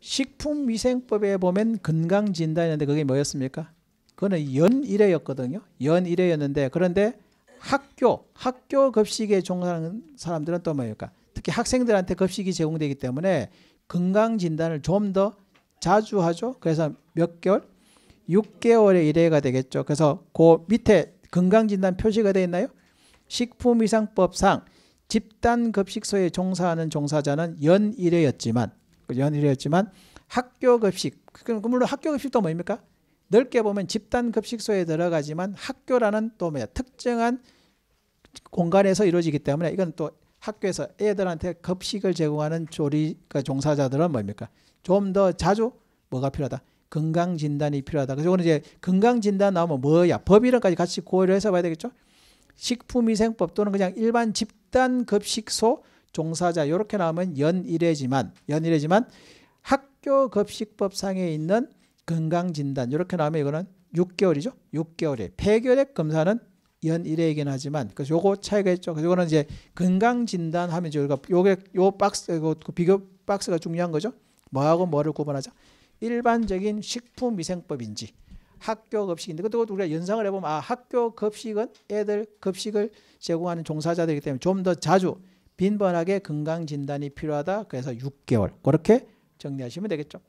식품위생법에 보면 건강진단이었는데 그게 뭐였습니까? 그거는 연일회였거든요. 연일회였는데 그런데 학교, 학교 급식에 종사하는 사람들은 또뭐입까 특히 학생들한테 급식이 제공되기 때문에 건강진단을 좀 더 자주 하죠. 그래서 몇 개월? 6개월의 일회가 되겠죠. 그래서 그 밑에 건강진단 표시가 되어 있나요? 식품위상법상 집단급식소에 종사하는 종사자는 연일회였지만 그 연일이었지만 학교 급식 그 물론 학교 급식도 뭡니까? 넓게 보면 집단 급식소에 들어가지만 학교라는 또 뭐야 특정한 공간에서 이루어지기 때문에 이건 또 학교에서 애들한테 급식을 제공하는 조리 그 종사자들은 뭡니까? 좀 더 자주 뭐가 필요하다? 건강 진단이 필요하다. 그래서 오늘 이제 건강 진단 나오면 뭐야? 법 이름까지 같이 고려해서 봐야 되겠죠? 식품위생법 또는 그냥 일반 집단 급식소 종사자 이렇게 나오면 연일회지만 연일회지만 학교 급식법상에 있는 건강진단 이렇게 나오면 이거는 6개월이죠. 6개월에 폐결핵 검사는 연일회이긴 하지만 그래서 요거 차이가 있죠. 그래서 이거는 이제 건강진단 하면 저희가 요게 요 박스 그 비교 박스가 중요한 거죠. 뭐하고 뭐를 구분하자. 일반적인 식품위생법인지 학교 급식인데 그것도 우리가 연상을 해보면 아 학교 급식은 애들 급식을 제공하는 종사자들이기 때문에 좀 더 자주 빈번하게 건강진단이 필요하다. 그래서 6개월 그렇게 정리하시면 되겠죠.